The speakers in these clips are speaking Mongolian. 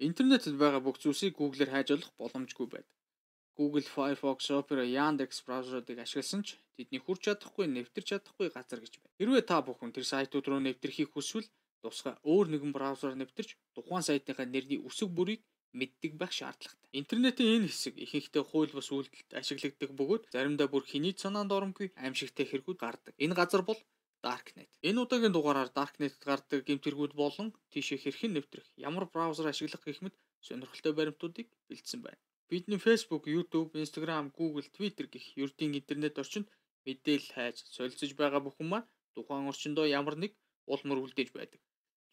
Интернетэд байгаа бүх зүйлсийг Google-ээр хайж олох боломжгүй байдаг. Google Firefox, Opera, Yandex браузеруудыг ашигласан ч тэдний хурж чадахгүй, нэвтэрч чадахгүй газар гэж байна. Хэрвээ та бүхэн тэр сайтууд руу нэвтэрхийг хүсвэл тусгай өөр нэгэн браузераар нэвтэрч тухайн сайтынхаа нэрний үсэг бүрийг мэддэг байх шаардлагатай. Интернетийн энэ хэсэг ихэнхдээ хууль бус үйлдэлд ашиглагддаг бөгөөд заримдаа бүр хэний санаанд оромгүй аимшигтай хэрэгүүд гардаг. Энэ газар бол Darknet. Энэ удаагийн дугаараар Darknet-д гардаг гэмтэргүүд болон тийшээ хэрхэн нэвтрэх, ямар браузер ашиглах гэх мэт сонирхолтой баримтуудыг бэлдсэн байна. Бидний Facebook, YouTube, Instagram, Google, Twitter гэх ердийн интернет орчинд мэдээлэл хайж, солилцож байгаа бүхэн маань тухайн орчиндөө ямар нэг уул мөр үлдээж байдаг.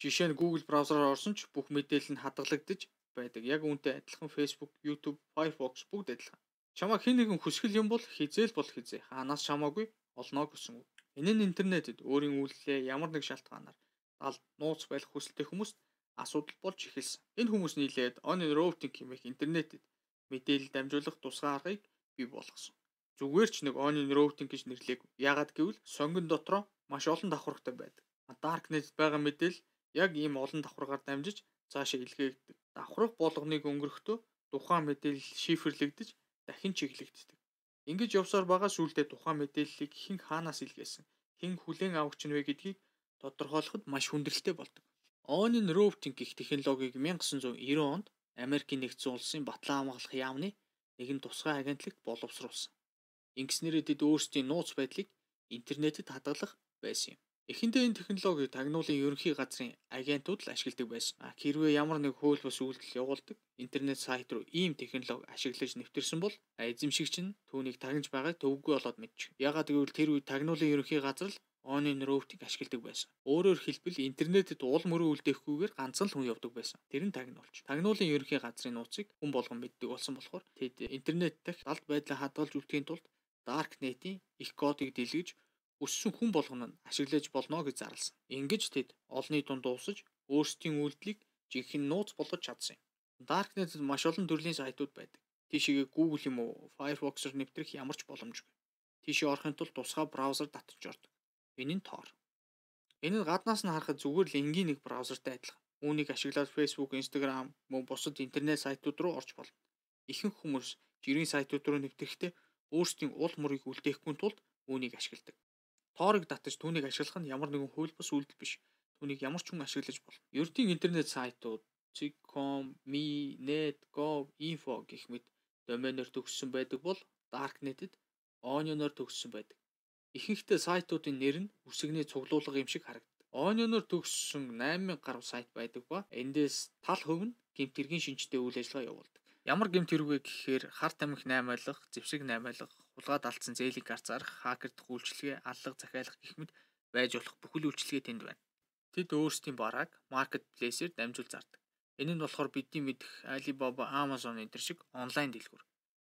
Жишээ нь Google браузераар орсон ч бүх мэдээлэл нь хадгалагдаж байдаг. Яг үүнтэй адилхан Facebook, YouTube, Firefox бүгд адилхан. Чамаа хэн нэгэн хүсгэл юм бол хизээл бол хизээ. Хаанаас чамаагүй олноо гэсэн үг. Энэ нь интернетэд өөрийн үйлдэлээ ямар нэг шалтгаанаар алд нууц байх хүсэлтэй хүмүүст асуудал болж эхэлсэн. Энэ хүмүүс нийлээд online routing хэмээх интернетэд мэдээлэл дамжуулах тусгай аргыг бий болгосон. Зүгээр ч нэг online routing гэж нэрлээг. Яагаад гэвэл сонгон дотроо маш олон давхаргатай байдаг. Darknet байгаа мэдээлэл яг ийм олон давхаргаар дамжиж цаашаа илгээгддэг. Давхарх болгоныг өнгөрөхдөө тухайн мэдээлэл шифрлэгдэж дахин чиглэгддэг. Ингэж явсаар байгаа сүулдэ тухайн мэдээллийг хэн хаанаас илгээсэн хэн хүлээн авах чинь вэ гэдгийг тодорхойлоход маш хүндрэлтэй болдог. Onin Routing гэх технологиг 1990 онд Америкийн нэгдсэн улсын батлан хамгаалах яамны нэгэн тусгай агентлаг боловсруулсан. Ингэснээрээ тэд өөрсдийн нууц байдлыг интернэтэд хадгалах байсан юм. Эхэндээ энэ технологиг тагнуулын ерөнхий газрын агентууд л ашигладаг байсан. Хэрвээ ямар нэг хууль бус үйлдэл явуулдаг интернет сайт руу ийм технологи ашиглаж нэвтэрсэн бол эзэмшигч нь түүнийг тагнаж байгааг төвгүй болоод мэдчих. Ягаад гэвэл тэр үед тагнуулын ерөнхий газар л онлайн роутинг ашигладаг байсан. Өөрөөр хэлбэл интернетэд уул мөрөө үлдээхгүйгээр ганцхан л хүн явдаг байсан. Тэр нь тагнуулч. Тагнуулын ерөнхий газрын нууцыг хүн болгон мэддэг болсон болохоор тэд интернет дахь далд байдлаа хадгалж үлдэхийн тулд darknet-ийн их кодыг дэлгэж өссөн хүн болгоно нь ашиглаж болно гэж зарлсан. Ингэж тэд олны дунд дуусаж өөрсдийн үйлдэлийг жинхэнэ нууц болгож чадсан юм. Darknet-д маш олон төрлийн сайтууд байдаг. Тийшээ Google юм уу, Firefox-оор нэвтрэх ямар ч боломжгүй. Тийшээ орохын тулд тусгай браузер татж ордог. Энэ нь тоор. Энэ нь гаднаас нь харахад зүгээр л энгийн нэг браузертай адилхан. Үүнийг ашиглаад Facebook, Instagram мөн бусад интернет сайтууд руу орж болно. Ихэнх хүмүүс жирийн сайтууд руу нэвтрэхдээ өөрсдийн уул мөрийг үлдээхгүй тулд үүнийг ашигладаг. Тоорыг татаж түүнийг ашиглах нь ямар нэгэн хууль бус үйлдэл биш. Түүнийг ямар ч хүн ашиглаж болно. Ердийн интернет сайтууд Zig.com, Mi, Net, Gov, Info гэх мэт доменээр төгссөн байдаг бол Darknet-д Onion-оор төгссөн байдаг. Ихэнхдээ сайтуудын нэр нь үсэгний цуглуулга юм шиг харагддаг. Onion-оор төгссөн 8000 гаруй сайт байдаг ба эндээс тал хувь нь гэмт хэргийн шинжтэй үйл ажиллагаа явуулдаг. Ямар гэмт хэрэг вэ гэхээр хар тамхи 8 айлах, зэвсэг 8 айлах, хулгайд алдсан зээлийг гарт зарах, хакер дэх үйлчилгээ, аллах захиалах гэх мэт байж болох бүхэл үйлчилгээ тэнд байна. Тэд өөрсдийн бараг marketplace-ээр дамжуул зардаг. Энэ нь болохоор бидний мэдэх Alibaba, Amazon энэ төр шиг онлайн дэлгүүр.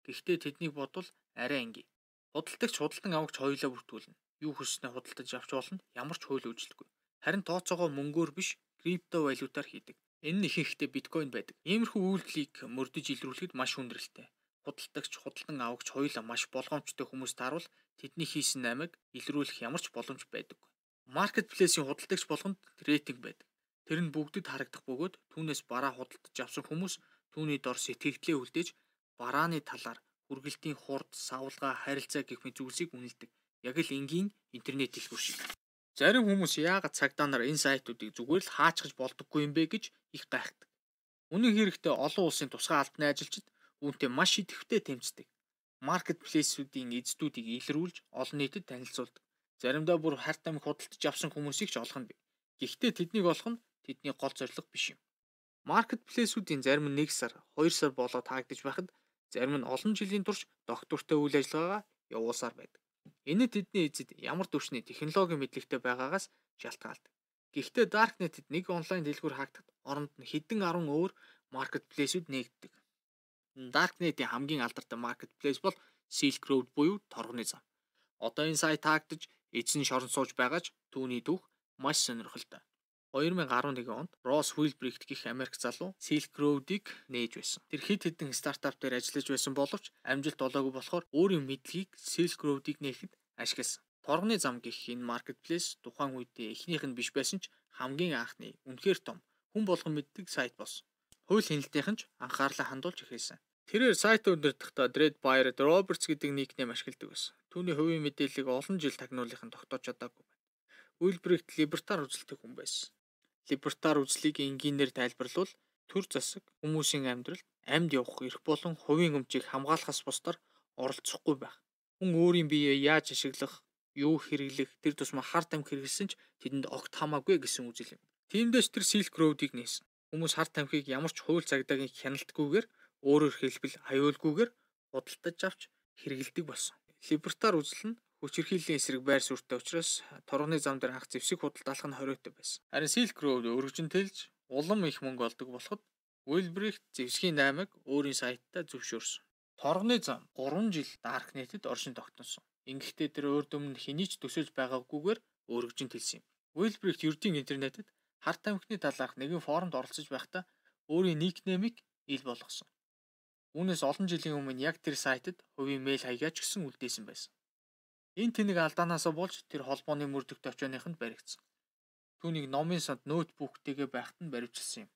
Гэхдээ тэднийг бодвол арай энгийн. Худалдагч худалдан авагч хоёулаа бүртгүүлнэ. Юу хүснээ худалдаж авч болно, ямар ч хууль үйлчлэхгүй. Харин тооцоогоо мөнгөөр биш, крипто валютаар хийдэг. Энэ нь ихэнхдээ биткойн байдаг. Иймэрхүү үйлдэлийг мөрдөж илрүүлэхэд маш хүндрэлтэй худалдагч, худалдан авагч хоёулаа маш болгоомжтой хүмүүст харуул тэдний хийсэн амиг илрүүлэх ямар ч боломж байдаггүй. Маркетплейсийн худалдагч болгонд рейтинг байдаг. Тэр нь бүгдэд харагдах бөгөөд түүнээс бараа худалдаж авсан хүмүүс түүний дор сэтгэгдлээ үлдээж барааны талаар үргэлтийн хурд, савлгаа, харилцаа гэх мэт зүйлсийг үнэлдэг. Яг л энгийн интернет дэлгүүр шиг. Зарим хүмүүс яагаад цагдаа нар энэ сайтуудыг зүгээр л хаачихж болдоггүй юм бэ гэж их гайхдаг. Үнэн хэрэгтээ олон улсын тусгай албаны ажилчид үүнтэй маш идэвхтэй тэмцдэг. Маркетплейсүүдийн эздүүдийг илрүүлж олон нийтэд танилцуулдаг. Заримдаа бүр харт ам худалдаж авсан хүмүүсийг ч олох нь бий. Гэхдээ тэднийг олох нь тэдний гол зорилго биш юм. Маркетплейсүүдийн зарим нь 1 сар, 2 сар болоод таагдж байхад зарим нь олон жилийн турш доктортой үйл ажиллагаагаа явуулсаар байдаг. Энэ нь тэдний эзэд ямар төвшний технологи мэдлэгтэй байгаагаас шалтгаалдаг. Гэхдээ Darknet-д нэг онлайн дэлгүүр хаагдахад оронд нь хэдэн 10 өөр маркетплейсүүд нэгддэг. Darknet-ийн хамгийн алдартай marketplace бол Silk Road буюу торгоны зам. Одоо энэ сайт таагдж эзэн шорон сууж байгаа ч түүний түүх маш сонирхолтой. 2011 онд Ross Wilbricht гэх Америк залуу Silk Road-ыг нээж байсан. Тэр хэд хэдэн стартап дээр ажиллаж байсан боловч амжилт олоогүй болохоор өөрийн мэдлэгийг Silk Road-ыг нээхэд ашигласан. Торгоны зам гэх энэ marketplace тухайн үедээ эхнийх нь биш байсан ч хамгийн анхны үнэхээр том хүн болгон мэддэг сайт болсон. Хууль хяналтынх нь ч анхаарлаа хандуулж эхэлсэн. Тэрээр сайт өндөрдөхдөө Dread Buyer Roberts гэдэг никнэм ашигладаг байсан. Түүний хувийн мэдээллийг олон жил тагнуулахын тогтоож чадаагүй байна. Уилбрихт либертар үзэлтэй хүн байсан. Либертар үзлийг энгийнээр тайлбарлавал төр засаг хүмүүсийн амьдралд амьд явах эрх болон хувийн өмчийг хамгаалахаас бусдаар оролцохгүй байх. Хүн өөрийн биеийг яаж ашиглах, юу хэрэглэх, тэр тусмаа хар тамхи хэрэглэсэн ч тэдэнд огт хамаагүй гэсэн үзэл юм. Тиймдээс тэр Silk Road-ыг нээсэн. Хүмүүс хар тамхиг ямар ч хууль цагдаагийн хяналтгүйгээр Өөрөөр хэлбэл аюулгүйгээр худалдаж авч хэрэгэлдэг болсон. Либертар үзэл нь хүчирхийллийн эсрэг байр суурьтай учраас торгоны зам дээр анх зэвсэг худалдаалах нь хориотой байсан. Харин Silk Road өргөжин тэлж улам их мөнгө олдог болоход Wilbricht зэвсгийн 8-ыг өөрийн сайттай зөвшөөрсөн. Торгоны зам 3 жил Darknet-д оршин тогтносон. Ингээдтэй тэр өөр дөмн хэний ч төсөөлж байгаагүйгээр өргөжин тэлсэн юм. Wilbricht ердийн интернетэд Харт амхны талаарх нэгэн форумд оролцож байхдаа өөрийн ник нэмийг ил болгосон. Үүнээс олон жилийн өмнө яг тэр сайтад хувийн мэйл хаягаач гэсэн үлдээсэн байсан. Энэ тэнэг алдаанаасаа болж тэр холбооны мөрдөгт очионых нь баригдсан. Түүнийг номын санд ноутбүктэйгээ байхад нь баривчилсан юм.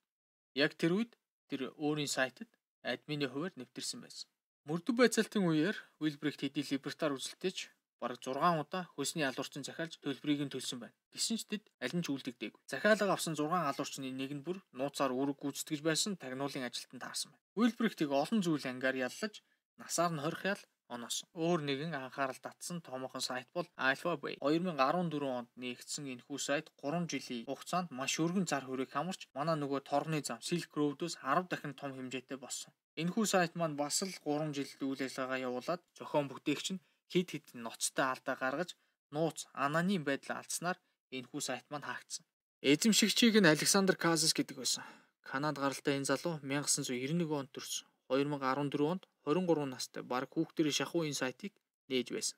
Яг тэр үед тэр өөрийн сайтад админы хуваар нэвтэрсэн байсан. Мөрдөв байцаалтын үеэр Уилбрихт хэдий либертар үзэлтэйч бараг 6 удаа хөлсний алуурчин захиалж төлбөрийг нь төлсөн байна. Гэсэн ч тэд аль нь ч үлдэгдээгүй. Захиалга авсан 6 алуурчны нэг нь бүр нууцаар үүрэг гүйцэтгэж байсан тагнуулын ажилтанд таарсан байна. Уилбрихтийг олон зүйл ангаар яллаж насаар нь хорих ял оноос. Өөр нэгэн анхаарал татсан томоохон сайт бол Alpha Bay. 2014 онд нэгдсэн энэхүү сайт 3 жилийн хугацаанд маш өргөн зар хүрээг хамарч манай нөгөө торны зам Silk Road-ос 10 дахин том хэмжээтэй болсон. Энэхүү сайт маань бас л 3 жил үйл ажиллагаа явуулаад зохион бүтээгч нь хид хид ноцтой алдаа гаргаж нууц аноним байдлаар алдсанаар энэхүү сайт маань хаагдсан. Эзэмшигчийг нь Александр Казис гэдэг байсан. Канад гаралтай энэ залуу 1991 онд төрсөн. 2014 онд 23 настай баг хүүхдэрийн шахуу энэ сайтыг нээж байсан.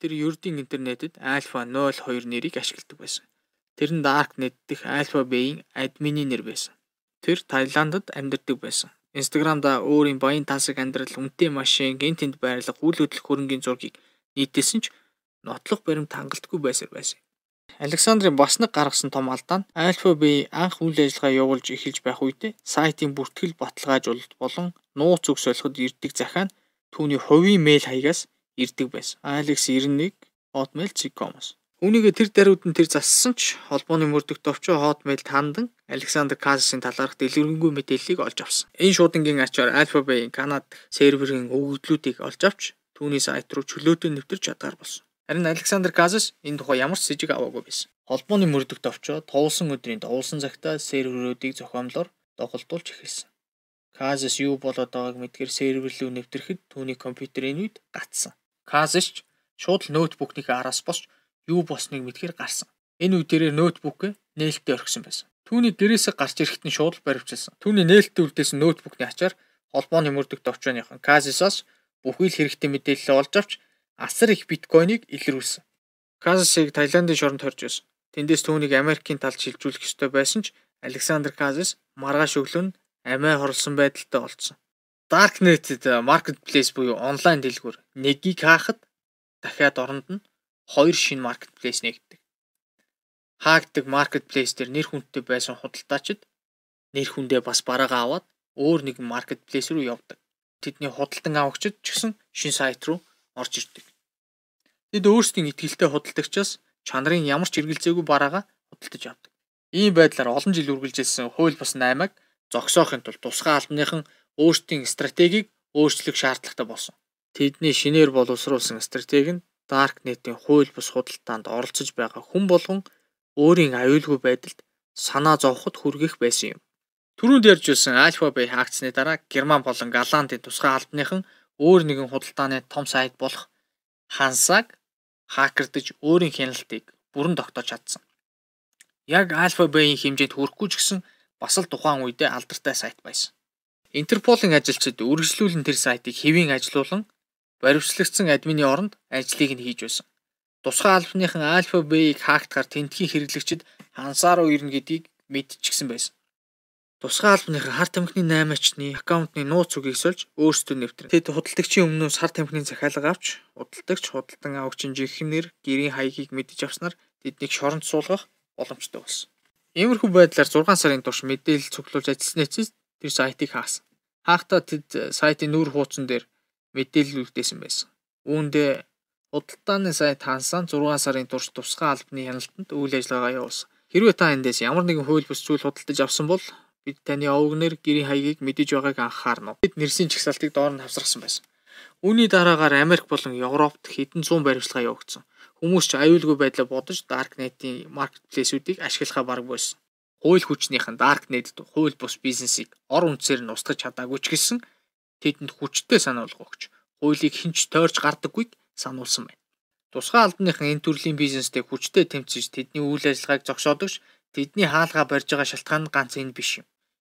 Тэр ердийн интернетэд Alpha 02 нэрийг ашигладаг байсан. Тэр нь Darknet дэх Alpha B-ийн админы нэр байсан. Тэр Таиландд амьдардаг байсан. Instagram-да өөрийн баян тасаг амьдрал, үнэтэй машин, гэн тэнд байрлах, үйл хөдлөх хөрөнгөний зургийг нийтэлсэн ч нотлох баримт хангалтгүй байсаар байсан. Александрын бас нэг гаргасан том алдаа нь Альфа би анх үйл ажиллагаа явуулж эхэлж байх үедээ сайтын бүртгэл баталгаажуулалт болон нууц үг солиход ирдэг захаа нь түүний хувийн мэйл хаягаас ирдэг байсан. Alex91@hotmail.com-с Үүнийгээ тэр даруйд нь тэр зассан ч холбооны мөрдөгт товчоо хоотмейл тандан Александр Казсын талаарх дэлгэрэнгүй мэдээллийг олж авсан. Энэ шуудангийн ачаар Alpha-Bay Канад серверийн өгөгдлүүдийг олж авч түүний сайт руу чөлөөтэй нэвтэрч чадгаар болсон. Харин Александр Казс энэ тухай ямар ч с сэжиг аваагүй байсан. Холбооны мөрдөгт овчоо туулсан өдрийн туулсан цагтаа серверүүдийг зохиомлоор доголдуулж эхэлсэн. Казс юу болоод байгааг мэдгээр серверлүү нэвтрэхэд түүний компьютерийн үед гацсан. Казс ч шууд ноутбукийнхаа араас босч юу болсныг мэдхээр гарсан. Энэ үе дээрээ ноутбүкээ нээлттэй орхисон байсан. Түүний гэрээсээ гарч ирэхэд нь шууд баривчилсан. Түүний нээлттэй үлдээсэн ноутбүкний ачаар холбооны мөрдөгт орчооныхон Казисаас бүхий л хэрэгтэй мэдээлэл олж авч асар их биткойныг илрүүлсэн. Казисыг Таиландын шоронд хорж байсан. Тэндээс түүнийг Америкийн талд шилжүүлэх ёстой байсан ч Александр Казис маргааш өглөө нь амиа хорлсон байдалтай олцсон. Darknet-д marketplace буюу онлайн дэлгүүр нэгийг хаахад дахиад оронд нь хоёр шинэ маркетплейс нэгдэг. Хаагддаг маркетплейс дээр нэр хүндтэй байсан худалдаачид нэр хүндээ бас бараагаа аваад өөр нэгэн маркетплейс рүү явдаг. Тэдний худалдан авагчид ч гэсэн шинэ сайт руу орж ирдэг. Тэд өөрсдийн ихтгэлтэй худалдагчаас чанарын ямар ч эргэлзээгүй бараагаа худалдаж авдаг. Ийм байдлаар олон жил үргэлжилсэн хууль бус 8-ыг зогсоохын тулд тусгай албаныхан өөрсдийн стратегийг өөрчлөх шаардлагатай болсон. Тэдний шинээр боловсруулсан стратеги нь Darknet-ийн хууль бус худалдаанд оролцож байгаа хүн болгон өөрийн аюулгүй байдалд санаа зовход хүргэх байсан юм. Түрүүнд ярьж байсан Alphabay хаагцсны дараа Герман болон Голландын тусгай албаныхан өөр нэгэн худалдааны том сайт болох Hansag хакердж өөрийн хяналтыг бүрэн тогтоож чадсан. Яг Alphabay-ийн хэмжээнд хүрэхгүй ч гэсэн бас л тухайн үедээ алдартай сайт байсан. Интерполын ажилчид үргэлжлүүлэн тэр сайтыг хэвийн ажилуулан Баривчлагдсан админы оронд ажлыг нь хийж байсан. Тусгай альфныхан альфа б-ийг хаагтгаар тентхийн хэрэглэгчид хансаар уу ирнэ гэдгийг мэдчихсэн байсан. Тусгай албаныхаа хар тамхины 8-ачны аккаунтны нууц үгийг сольж өөрсдөө нэвтрэн. Тэд худалдагчийн өмнөөс хар тамхины захиалга авч худалдагч худалдан авагчийн жихнэр гэрийн хаягийг мэдж авснаар тэднийг шоронд суулгах боломжтой болсон. Иймэрхүү байдлаар 6 сарын турш мэдээлэл цуглуулж ажилласан эцэс тэр сайтыг хаасан. Хаахтаа тэд сайтын нүүр хуудсан дээр мэдээлэл үлдээсэн байсан. Үүндээ худалдааны сайт Хансан 6 сарын турш тусгай албаны хяналтанд үйл ажиллагаа явуулсан. Хэрвээ та эндээс ямар нэгэн хууль бус зүйл худалдаж авсан бол бид таны овгнэр гэрийн хаягийг мэдэж байгааг анхаарна. Бид нэрсийн чагсалтыг доор нь хавсарсан байсан. Үүний дараагаар Америк болон Европт хэдэн зуун баримтлага явагдсан. Хүмүүс ч аюулгүй байдлаа бодож Darknet-ийн marketplace-үүдийг ашиглахаа бараг болсон. Хууль хүчнийхэн Darknet-д хууль бус бизнесийг ор үнцээр нь устгаж чадаагүй ч гэсэн тэдэнд хүчтэй сануулгууч хуулийг хинч тойрч гардаггүйг сануулсан байна. Тусгай албаныхан энэ төрлийн бизнестэй хүчтэй тэмцэж тэдний үйл ажиллагааг зогсоодогч тэдний хаалгаа барьж байгаа шалтгаан нь ганц энэ биш юм.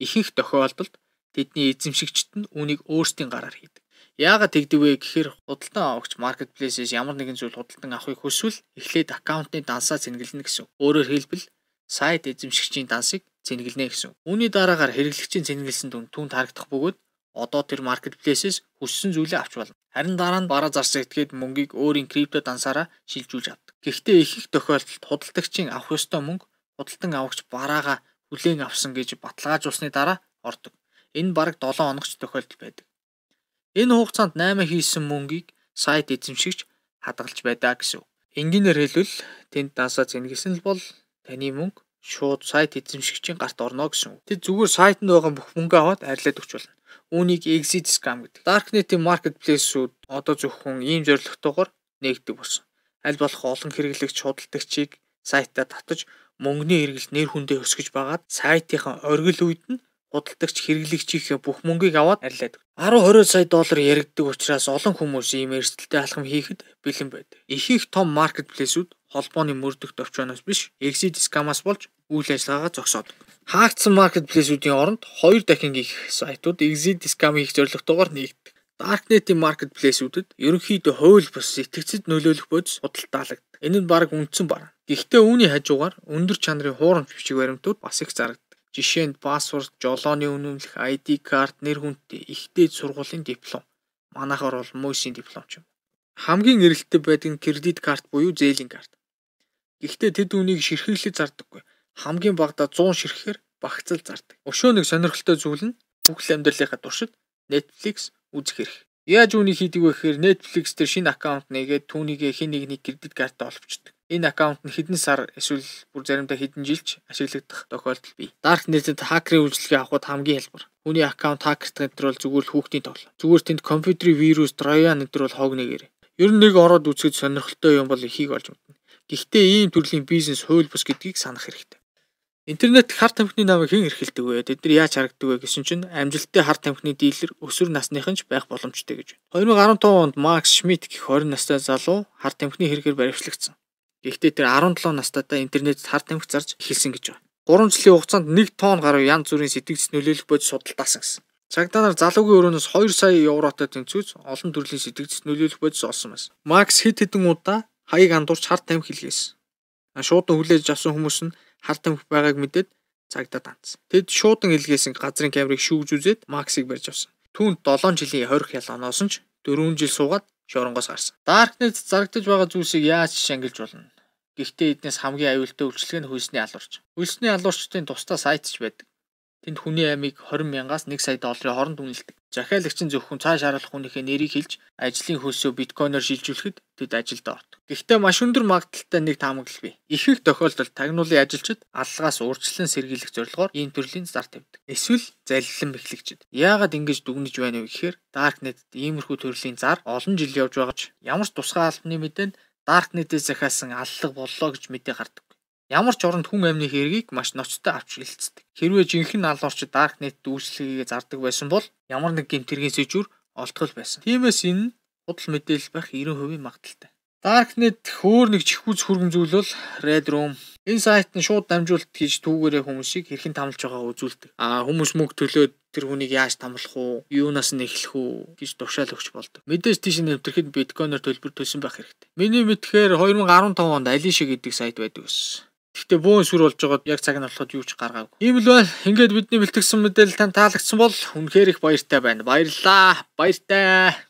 Ихэнх тохиолдолд тэдний эзэмшигчд нь үүнийг өөрсдийн гараар хийдэг. Яагаад тэгдэг вэ гэхээр худалдан авагч marketplace-с ямар нэгэн зүйл худалдан авахыг хүсвэл эхлээд аккаунтны дансаа зэнгэлнэ гэсэн. Өөрөөр хэлбэл сайт эзэмшигчийн дансыг зэнгэлнэ гэсэн. Үүний дараагаар хэрэглэгчийн зэнгэлсэн дүн түн тарагдах бөгөөд одоо тэр marketplace-с хүссэн зүйлээ авч болно. Харин дараа нь бараа зарсан этгээд мөнгийг өөрийн крипто дансаараа шилжүүлж авдаг. Гэхдээ их их тохиолдолд худалдагчийн авах ёстой мөнгө худалдан авагч бараагаа хүлээн авсан гэж баталгаажуулсны дараа ордог. Энэ бараг 7 хоногч тохиолдол байдаг. Энэ хугацаанд 8 хийсэн мөнгийг сайт эзэмшигч хадгалж байдаа гэсэн. Энгийнээр хэлвэл тэнд дансаа зэнгэлсэн бол таны мөнгө шууд сайт эзэмшигчийн гарт орно гэсэн үг. Тэд зүгээр сайтанд байгаа бүх мөнгө аваад арилаад өгч болно. Үүнийг exit scam гэдэг. Darknet-ийн marketplace-үүд одоо зөвхөн ийм зорилготойгоор нээгдэг болсон. Аль болох олон хэрэглэгч худалдагчийг сайтаа татаж мөнгөний хэрэглэлт нэр хүндээ өсгөж багаад сайтынхаа оргил үед нь худалдагч хэрэглэгчийнхээ бүх мөнгийг аваад арилаад 10-20 сая доллар яригддаг учраас олон хүмүүс ийм эрсдэлтэй алхам хийхэд бэлэн байдаг. Их их том маркетплейсүүд холбооны мөрдөх төвчнөөс биш, exit scam-аас болж үйл ажиллагаагаа зогсоодог. Хаагдсан маркетплейсүүдийн оронд хоёр дахин их сайтууд exit scam хийх зорилготойгоор нэгддэг. Darknet-ийн marketplace-уудад ерөнхийдөө хууль бус итгэцэд нөлөөлөх бодис худалдаалагд. Энэ нь баг үндсэн баг. Гэхдээ үүний хажуугаар өндөр чанарын хуурамч бичиг баримтууд бас их зарагддаг. Жишээ нь пассворд, жолооны үнэмлэх, ID карт, нэр хүндтэй, ихтэй сургуулийн диплом. Манайхаар бол мөсийн диплом ч юм. Хамгийн эрэлттэй байдаг нь кредит карт буюу зээлийн карт. Гэхдээ тэд үүнийг ширхэглэж зардаггүй хамгийн багадаа 100 ширхэхээр багцал зардаг. Өшөө нэг сонирхолтой зүйл нь бүхэл амьдралынхаа туршид Netflix үзэх хэрэг. Яаж үүнийг хийдэг вэ гэхээр Netflix дээр шинэ аккаунт нээгээд түүнийгээ хин нэг нэг кредит картаа оловчдаг. Энэ аккаунт нь хэдэн сар эсвэл бүр заримдаа хэдэн жилч ашиглагдах тохиолдол бий. Dark Net-д хакерын үйлчлэгээ авахд хамгийн хялбар. Хүний аккаунт хакерт нэвтрүүл зүгээр л хүүхдийн тоглоом. Зүгээр тэнд компьютерийн вирус, троян нэвтрүүл хоог нэгэр. Ер нь нэг ороод үзэхэд сонирхолтой юм бол ихийг олж мэднэ. Гэхдээ ийм төрлийн бизнес хууль бус гэдгийг санах хэрэгтэй. Интернет хар тамхины намыг хэн эрхэлдэг вэ? Тэд нар яаж харагддаг вэ гэсэн чинь амжилттай хар тамхины дийлэр өсвөр насныхан ч байх боломжтой гэж байна. 2015 онд Макс Шмидт гэх 20 настай залуу хар тамхины хэрэгээр баривчлагдсан. Гэхдээ тэр 17 настайдаа интернет хар тамхи зарж эхэлсэн гэж байна. 3 жилийн хугацаанд 1 тонн гаруй янз бүрийн сэтгц нөлөөлөх бодис судалдаасан гэсэн. Цагдаа нар залуугийн өрөөнөөс 2 сая евротой тэнцвүүц олон төрлийн сэтгцэд нөлөөлөх бодис олсон байсан. Макс хэд хэдэн удаа хаяг андуурч хар тамхи хэлгээсэн. Шууд нь хүлээж авсан хүмүүс нь хар тамхи байгааг мэдээд цагдаа данцсан. Тэд шуудан илгээсэн газрын камерыг шүүгж үзээд Максыг барьж авсан. Түүнд 7 жилийн хорих ялгааноос нь 4 жил суугаад шоронгоос гарсан. Darknet зарагдаж байгаа зүйлсийг яаж шангилж болно? Гэхдээ эднээс хамгийн аюултай үйлчлэг нь хөлсний алуурч. Хөлсний алуурчдын тусдаа сайт ч байдаг. Тэнд хүний амийг 20 мянгаас 1 сая долларын хооронд үнэлдэг. Захиалагч нь зөвхөн цааш харах хүнийхээ нэрийг хэлж ажлын хөлсөө биткойноор шилжүүлэхэд тэд ажилд ордог. Гэхдээ маш өндөр магадлалтай нэг таамаглал бий. Их их тохиолдолд тагнуулын ажилчид аллагаас урьдчилан сэргийлэх зорилгоор ийм төрлийн зар тавьдаг. Эсвэл залилан бэхлэгчид. Яагаад ингэж дүгнэж байна вэ гэхээр Darknet-д иймэрхүү төрлийн зар олон жил явж байгаа ч ямар ч тусгай албаны мэдээнд Darknet-ээс захиалсан аллах боллоо гэж мэдээ гардаг. Ямар ч оронд хүн амины хэргийг маш ноцтой авч хэлцдэг. Хэрвээ жинхэнэ алуурч Darknet дүүслэгийг зардаг байсан бол ямар нэг гэмтэргийн сэжүр олдгол байсан. Тиймээс энэ худал мэдээлэл байх 90% магадaltaй. Darknet хөөр нэг чихүүц хөргөмзүүлэл Red Room энэ сайт нь шууд дамжуулалт хийж түүгээрээ хүмүүсийг хэрхэн тамлж байгааг үзүүлдэг. Аа хүмүүс мөнгө төлөөд тэр хүнийг яаж тамлах уу, юунаас нь эхлэх үү гэж тушаал өгч болдог. Мэдээж тийш нэмтрэхэд биткойноор төлбөр төлсөн байх хэрэгтэй. Миний мэдхээр 2015 онд Alicia гэдэг сайт байдаг ус. Гэхдээ бөөн сүр болж байгаад яг цаг нь болоход юу ч гаргаагүй. Ийм л байна. Ингээд бидний бэлтгэсэн мэдээлэл тань таалагдсан бол үнэхээр их баяртай байна. Баярлалаа. Баяртай.